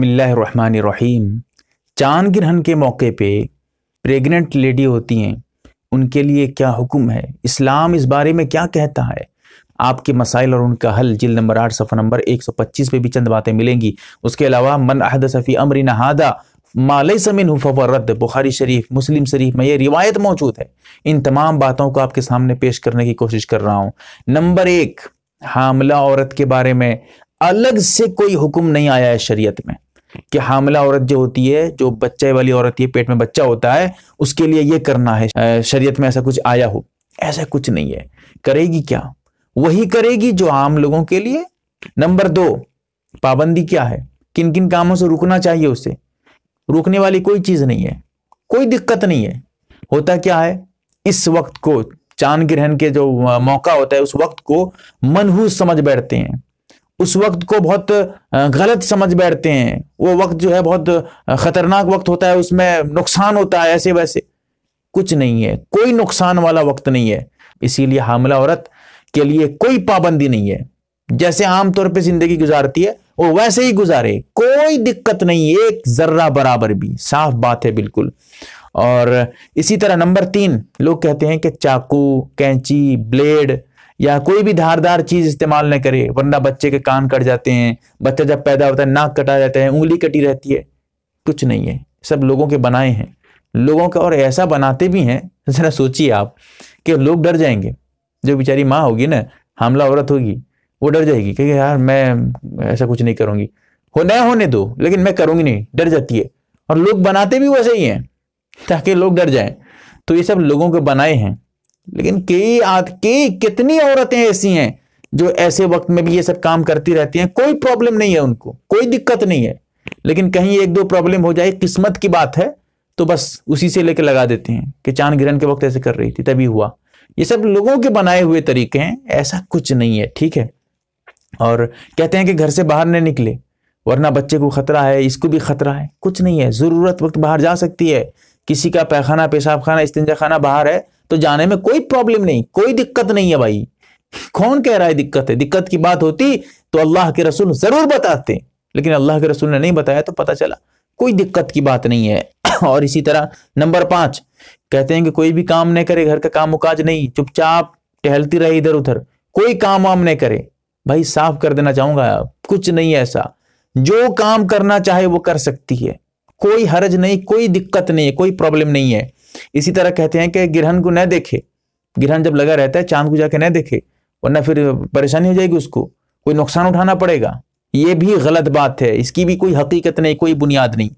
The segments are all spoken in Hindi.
बसमीम चाँद ग्रहण के मौके पे प्रेग्नेंट लेडी होती हैं उनके लिए क्या हुक्म है इस्लाम इस बारे में क्या कहता है आपके मसाइल और उनका हल जिल नंबर आठ सफ़ा नंबर 125 पे भी चंद बातें मिलेंगी उसके अलावा मन अहद सफ़ी अमरी नहादा माल समिन रद्द बुखारी शरीफ मुस्लिम शरीफ में ये रिवायत मौजूद है इन तमाम बातों को आपके सामने पेश करने की कोशिश कर रहा हूँ नंबर एक हामला औरत के बारे में अलग से कोई हुक्म नहीं आया है शरीयत में कि हामला औरत जो होती है जो बच्चे वाली औरत है पेट में बच्चा होता है उसके लिए ये करना है शरीयत में ऐसा कुछ आया हो ऐसा कुछ नहीं है करेगी क्या वही करेगी जो आम लोगों के लिए नंबर दो पाबंदी क्या है किन किन कामों से रुकना चाहिए उसे रुकने वाली कोई चीज़ नहीं है कोई दिक्कत नहीं है होता क्या है इस वक्त को चांद ग्रहण के जो मौका होता है उस वक्त को मनहूस समझ बैठते हैं उस वक्त को बहुत गलत समझ बैठते हैं वो वक्त जो है बहुत खतरनाक वक्त होता है उसमें नुकसान होता है ऐसे वैसे कुछ नहीं है कोई नुकसान वाला वक्त नहीं है इसीलिए हामला औरत के लिए कोई पाबंदी नहीं है जैसे आमतौर पर जिंदगी गुजारती है वो वैसे ही गुजारे कोई दिक्कत नहीं एक जर्रा बराबर भी साफ बात है बिल्कुल और इसी तरह नंबर तीन लोग कहते हैं कि चाकू कैंची ब्लेड या कोई भी धारदार चीज इस्तेमाल न करे वरना बच्चे के कान कट जाते हैं बच्चा जब पैदा होता है नाक कटा जाता है उंगली कटी रहती है कुछ नहीं है सब लोगों के बनाए हैं लोगों का और ऐसा बनाते भी हैं जरा सोचिए आप कि लोग डर जाएंगे जो बेचारी माँ होगी ना हमला औरत होगी वो डर जाएगी कहे यार मैं ऐसा कुछ नहीं करूँगी हो न होने दो लेकिन मैं करूँगी नहीं डर जाती है और लोग बनाते भी वैसे ही हैं ताकि लोग डर जाएं तो ये सब लोगों के बनाए हैं लेकिन कई कई कितनी औरतें ऐसी हैं जो ऐसे वक्त में भी ये सब काम करती रहती हैं कोई प्रॉब्लम नहीं है उनको कोई दिक्कत नहीं है लेकिन कहीं एक दो प्रॉब्लम हो जाए किस्मत की बात है तो बस उसी से लेकर लगा देते हैं कि चांद ग्रहण के वक्त ऐसे कर रही थी तभी हुआ ये सब लोगों के बनाए हुए तरीके हैं ऐसा कुछ नहीं है ठीक है और कहते हैं कि घर से बाहर नहीं निकले वरना बच्चे को खतरा है इसको भी खतरा है कुछ नहीं है ज़रूरत वक्त बाहर जा सकती है किसी का पैखाना पेशाब खाना इस्तिंजा खाना बाहर है तो जाने में कोई प्रॉब्लम नहीं कोई दिक्कत नहीं है भाई कौन कह रहा है दिक्कत है दिक्कत की बात होती तो अल्लाह के रसूल जरूर बताते लेकिन अल्लाह के रसूल ने नहीं बताया तो पता चला कोई दिक्कत की बात नहीं है और इसी तरह नंबर पांच कहते हैं कि कोई भी काम नहीं करे घर का काम उकाज नहीं चुपचाप टहलती रहे इधर उधर कोई काम वाम नहीं करे भाई साफ कर देना चाहूंगा कुछ नहीं ऐसा जो काम करना चाहे वो कर सकती है कोई हर्ज नहीं कोई दिक्कत नहीं है कोई प्रॉब्लम नहीं है इसी तरह कहते हैं कि ग्रहण को न देखे ग्रहण जब लगा रहता है चांद को जाके न देखे वरना फिर परेशानी हो जाएगी उसको कोई नुकसान उठाना पड़ेगा ये भी गलत बात है इसकी भी कोई हकीकत नहीं कोई बुनियाद नहीं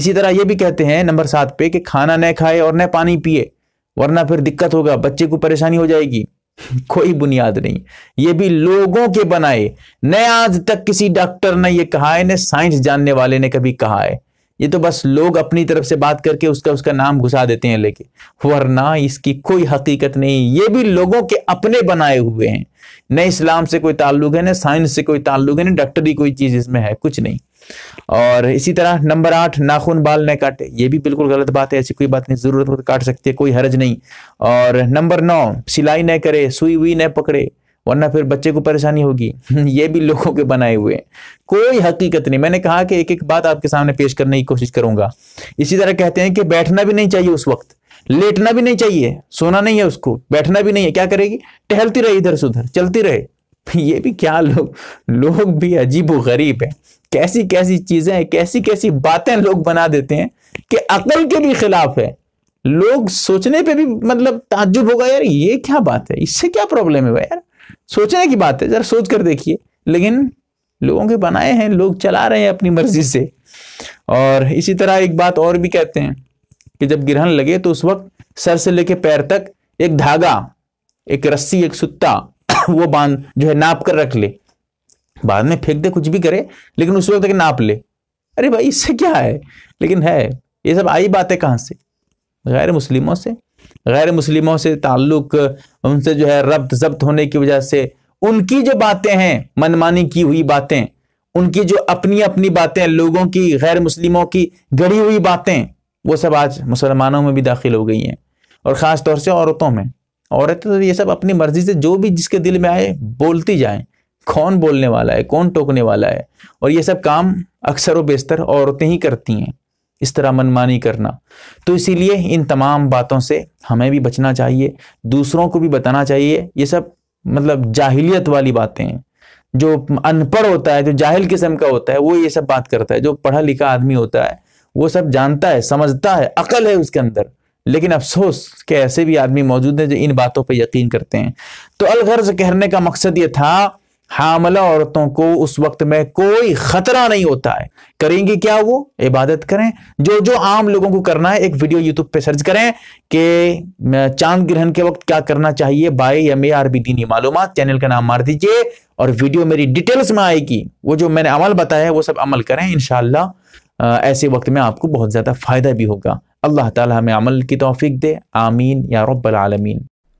इसी तरह ये भी कहते हैं नंबर सात पे कि खाना न खाए और न पानी पिए वरना फिर दिक्कत होगा बच्चे को परेशानी हो जाएगी कोई बुनियाद नहीं ये भी लोगों के बनाए न आज तक किसी डॉक्टर ने ये कहा है न साइंस जानने वाले ने कभी कहा है ये तो बस लोग अपनी तरफ से बात करके उसका उसका नाम घुसा देते हैं लेके वरना इसकी कोई हकीकत नहीं ये भी लोगों के अपने बनाए हुए हैं न इस्लाम से कोई ताल्लुक है न साइंस से कोई ताल्लुक है न डॉक्टरी कोई चीज इसमें है कुछ नहीं और इसी तरह नंबर आठ नाखून बाल न काटे ये भी बिल्कुल गलत बात है ऐसी कोई बात नहीं जरूरत काट सकती है कोई हर्ज नहीं और नंबर नौ सिलाई न करे सुई हुई न पकड़े वरना फिर बच्चे को परेशानी होगी ये भी लोगों के बनाए हुए हैं कोई हकीकत नहीं मैंने कहा कि एक एक बात आपके सामने पेश करने की कोशिश करूंगा इसी तरह कहते हैं कि बैठना भी नहीं चाहिए उस वक्त लेटना भी नहीं चाहिए सोना नहीं है उसको बैठना भी नहीं है क्या करेगी टहलती रहे इधर से उधर चलती रहे ये भी क्या लोग लोग भी अजीब व गरीब है कैसी कैसी चीजें कैसी कैसी बातें लोग बना देते हैं कि अकल के भी खिलाफ है लोग सोचने पे भी मतलब ताज्जुब होगा यार ये क्या बात है इससे क्या प्रॉब्लम है यार सोचने की बात है जरा सोच कर देखिए लेकिन लोगों के बनाए हैं लोग चला रहे हैं अपनी मर्जी से और इसी तरह एक बात और भी कहते हैं कि जब ग्रहण लगे तो उस वक्त सर से लेके पैर तक एक धागा एक रस्सी एक सुत्ता वो बांध जो है नाप कर रख ले बाद में फेंक दे कुछ भी करे लेकिन उस वक्त नाप ले अरे भाई इससे क्या है लेकिन है ये सब आई बातें कहाँ से गैर मुस्लिमों से गैर मुस्लिमों से ताल्लुक उनसे जो है रब्त जब्त होने की वजह से उनकी जो बातें हैं मनमानी की हुई बातें उनकी जो अपनी अपनी बातें लोगों की गैर मुस्लिमों की गढ़ी हुई बातें वो सब आज मुसलमानों में भी दाखिल हो गई हैं और ख़ास तौर से औरतों में औरतें तो ये सब अपनी मर्जी से जो भी जिसके दिल में आए बोलती जाएं कौन बोलने वाला है कौन टोकने वाला है और ये सब काम अक्सर व बेशतर औरतें ही करती हैं इस तरह मनमानी करना तो इसीलिए इन तमाम बातों से हमें भी बचना चाहिए दूसरों को भी बताना चाहिए ये सब मतलब जाहिलियत वाली बातें हैं जो अनपढ़ होता है जो जाहिल किस्म का होता है वो ये सब बात करता है जो पढ़ा लिखा आदमी होता है वो सब जानता है समझता है अकल है उसके अंदर लेकिन अफसोस के ऐसे भी आदमी मौजूद हैं जो इन बातों पर यकीन करते हैं तो अलगर्ज कहने का मकसद ये था हामला औरतों को उस वक्त में कोई खतरा नहीं होता है करेंगी क्या वो इबादत करें जो जो आम लोगों को करना है एक वीडियो यूट्यूब पे सर्च करें कि चांद ग्रहण के वक्त क्या करना चाहिए बाई एम ए आरबी दीनी मालूम चैनल का नाम मार दीजिए और वीडियो मेरी डिटेल्स में आएगी वो जो मैंने अमल बताया है वो सब अमल करें इनशाला ऐसे वक्त में आपको बहुत ज़्यादा फ़ायदा भी होगा अल्लाह ताला हमें अमल की तोफीक दे आमीन या रब्बल आलमीन